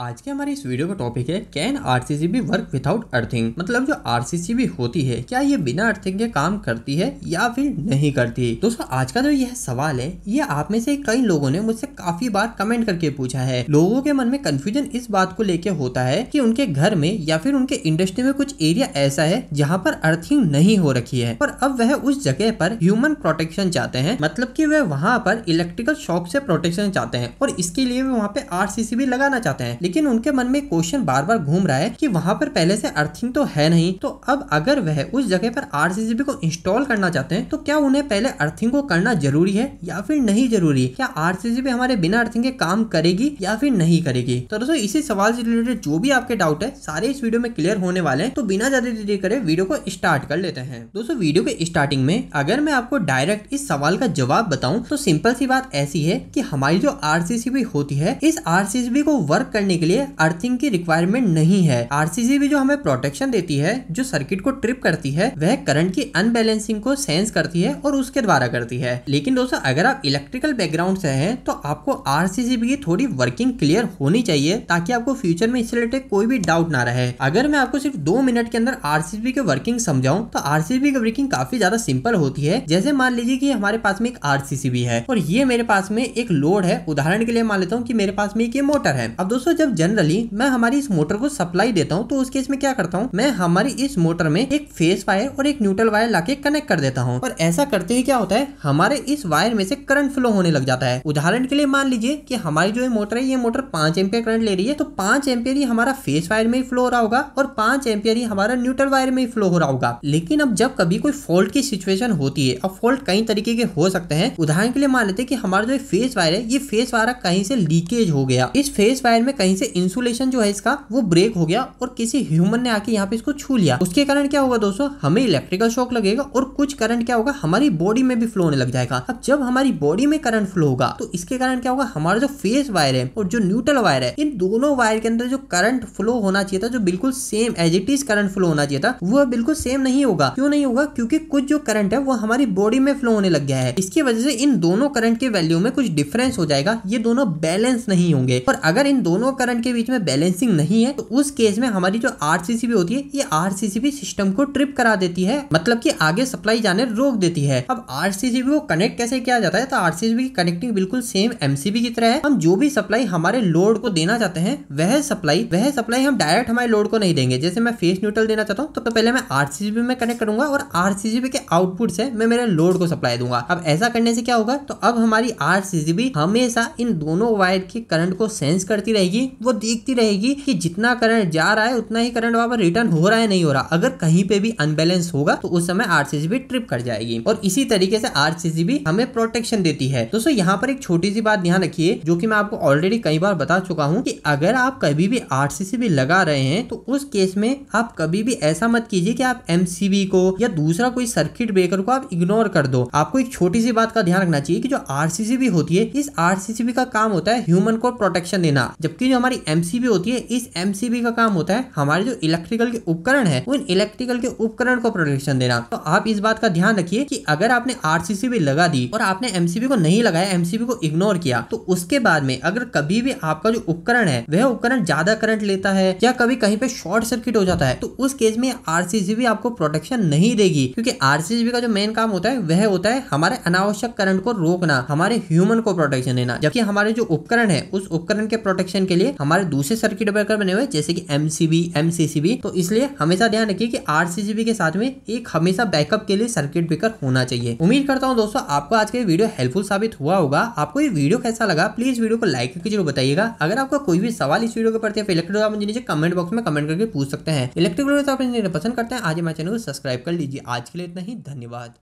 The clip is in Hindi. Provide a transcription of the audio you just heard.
आज के हमारे इस वीडियो का टॉपिक है can RCCB work without earthing मतलब जो आरसीसीबी होती है क्या ये बिना अर्थिंग के काम करती है या फिर नहीं करती दोस्तों आज का जो यह सवाल है ये आप में से कई लोगों ने मुझसे काफी बार कमेंट करके पूछा है लोगों के मन में कंफ्यूजन इस बात को लेके होता है कि उनके घर में या फिर उनके इंडस्ट्री में कुछ एरिया ऐसा है जहाँ पर अर्थिंग नहीं हो रखी है और अब वह उस जगह पर ह्यूमन प्रोटेक्शन चाहते हैं मतलब की वह वहाँ पर इलेक्ट्रिकल शॉक से प्रोटेक्शन चाहते हैं और इसके लिए वे वहाँ पे आरसीसीबी लगाना चाहते हैं लेकिन उनके मन में क्वेश्चन बार बार घूम रहा है कि वहां पर पहले से अर्थिंग तो है नहीं तो अब अगर वह उस जगह पर आर को इंस्टॉल करना चाहते हैं तो क्या उन्हें पहले अर्थिंग को करना जरूरी है या फिर नहीं जरूरी क्या आर हमारे बिना अर्थिंग के काम करेगी या फिर नहीं करेगी तो दोस्तों इसी सवाल से रिलेटेड जो भी आपके डाउट है सारे इस वीडियो में क्लियर होने वाले हैं तो बिना ज्यादा देरी करे वीडियो को स्टार्ट कर लेते हैं दोस्तों वीडियो के स्टार्टिंग में अगर मैं आपको डायरेक्ट इस सवाल का जवाब बताऊं तो सिंपल सी बात ऐसी है कि हमारी जो आर होती है इस आर को वर्क करने करने के लिए अर्थिंग की रिक्वायरमेंट नहीं है भी जो हमें प्रोटेक्शन देती है जो सर्किट को ट्रिप करती है वह करंट की अनबैलेंसिंग को सेंस करती है और उसके द्वारा करती है लेकिन दोस्तों अगर आप इलेक्ट्रिकल बैकग्राउंड से है तो आपको आर की थोड़ी वर्किंग क्लियर होनी चाहिए ताकि आपको फ्यूचर में इससे रिलेटेड कोई भी डाउट ना रहे अगर मैं आपको सिर्फ दो मिनट के अंदर आरसीबी के वर्किंग समझाऊं तो आरसीबी की वर्किंग काफी ज्यादा सिंपल होती है जैसे मान लीजिए कि हमारे पास में एक आर है और ये मेरे पास में एक लोड है उदाहरण के लिए मान लेता हूँ कि मेरे पास में एक ये मोटर है अब दोस्तों जब जनरली मैं हमारी इस मोटर को सप्लाई देता हूँ तो उस केस में क्या करता हूँ मैं हमारी इस मोटर में एक फेस वायर और एक न्यूट्रल वायर ला कनेक्ट कर देता हूँ और ऐसा करते ही क्या होता है हमारे इस वायर में से करंट फ्लो होने लग जाता है उदाहरण के लिए मान लीजिए कि हमारी जो ये मोटर है ये मोटर पांच एम्पियर करंट ले रही है तो पांच एम्पियर ही हमारा फेस वायर में फ्लो हो रहा होगा और पांच एम्पियर ही हमारा न्यूट्रल वायर में फ्लो हो रहा होगा लेकिन अब जब कभी कोई फॉल्ट की सिचुएशन होती है अब फॉल्ट कई तरीके के हो सकते हैं उदाहरण के लिए मान लेते हैं कि हमारा जो फेस वायर है ये फेस वायर कहीं से लीकेज हो गया इस फेस वायर में कहीं कहीं से इंसुलेशन जो है इसका वो ब्रेक हो गया और किसी ह्यूमन ने आके यहाँ पे इसको छू लिया उसके कारण क्या होगा दोस्तों हमें इलेक्ट्रिकल शॉक लगेगा और कुछ करंट क्या होगा हमारी बॉडी में भी फ्लो होने लग जाएगा अब जब हमारी बॉडी में करंट फ्लो होगा तो इसके कारण क्या होगा हमारा जो फेस वायर है और जो न्यूट्रल वायर है इन दोनों वायर के अंदर जो करंट फ्लो होना चाहिए था जो बिल्कुल same as it is current flow होना चाहिए था वो बिल्कुल सेम नहीं होगा क्यों नहीं होगा क्योंकि कुछ जो करंट है वो हमारी बॉडी में फ्लो होने लग गया है इसकी वजह से इन दोनों करंट के वैल्यू में कुछ डिफरेंस हो जाएगा ये दोनों बैलेंस नहीं होंगे और अगर इन दोनों करंट के बीच में बैलेंसिंग नहीं है तो उस केस में हमारी जो आरसीसीबी होती है ये आरसीसीबी सिस्टम को ट्रिप करा देती है मतलब की आगे सप्लाई जाने रोक देती है अब आरसीसीबी को कनेक्ट कैसे किया जाता है तो आरसीसीबी की कनेक्टिंग बिल्कुल सेम एमसीबी की तरह है हम जो भी सप्लाई हमारे लोड को देना चाहते हैं वह सप्लाई वह सप्लाई हम डायरेक्ट हमारे लोड को नहीं देंगे जैसे मैं फेस न्यूट्रल देना चाहता हूँ तो पहले मैं आरसीसीबी में कनेक्ट करूंगा और आरसीसीबी के आउटपुट से मैं मेरे लोड को सप्लाई दूंगा अब ऐसा करने से क्या होगा तो अब हमारी आरसीसीबी हमेशा इन दोनों वायर के करंट को सेंस करती रहेगी वो देखती रहेगी कि जितना करंट जा रहा है उतना ही करंट वहां पर रिटर्न हो रहा है नहीं हो रहा अगर कहीं पे भी अनबैलेंस होगा तो उस समय आरसीसीबी ट्रिप कर जाएगी और इसी तरीके से आरसीसीबी हमें प्रोटेक्शन देती है दोस्तों यहाँ पर एक छोटी सी बात ध्यान रखिए जो की मैं आपको ऑलरेडी कई बार बता चुका हूँ की अगर आप कभी भी आरसीसीबी लगा रहे हैं तो उस केस में आप कभी भी ऐसा मत कीजिए कि आप एमसीबी को या दूसरा कोई सर्किट ब्रेकर को आप इग्नोर कर दो आपको एक छोटी सी बात का ध्यान रखना चाहिए कि जो आरसीसीबी होती है इस आरसीसीबी का काम होता है ह्यूमन को प्रोटेक्शन देना जबकि जो हमारी एम होती है इस एम का काम होता है हमारे जो इलेक्ट्रिकल के उपकरण है उन इलेक्ट्रिकल के उपकरण को प्रोटेक्शन देना तो आप इस बात का ध्यान रखिए कि अगर आपने आरसीसीबी लगा दी और आपने एमसीबी को नहीं लगाया एमसीबी को इग्नोर किया तो उसके बाद में अगर कभी भी आपका जो उपकरण है वह उपकरण ज्यादा करंट लेता है या कभी कहीं पे शॉर्ट सर्किट हो जाता है तो उस केस में आरसीसीबी आपको प्रोटेक्शन नहीं देगी क्योंकि आरसीसीबी का जो मेन काम होता है वह होता है हमारे अनावश्यक करंट को रोकना हमारे ह्यूमन को प्रोटेक्शन देना जबकि हमारे जो उपकरण है उस उपकरण के प्रोटेक्शन के लिए हमारे दूसरे सर्किट ब्रेकर बने हुए जैसे की एमसीबी एमसीसीबी तो इसलिए हमेशा ध्यान रखिए की आर के साथ में एक हमेशा बैकअप के लिए सर्किट ब्रेकर होना चाहिए उम्मीद करता हूँ दोस्तों आपको आज का वीडियो हेल्पफुल साबित हुआ होगा आपको ये वीडियो कैसा लगा प्लीज वीडियो को लाइक करके जरूर बताइएगा अगर आपका कोई भी सवाल इस वीडियो के प्रति इलेक्ट्रिक नीचे कमेंट बॉक्स में कमेंट करके पूछ सकते हैं इलेक्ट्रिक तो पसंद करते हैं आज हमारे चैनल को सब्सक्राइब कर लीजिए आज के लिए इतना ही धन्यवाद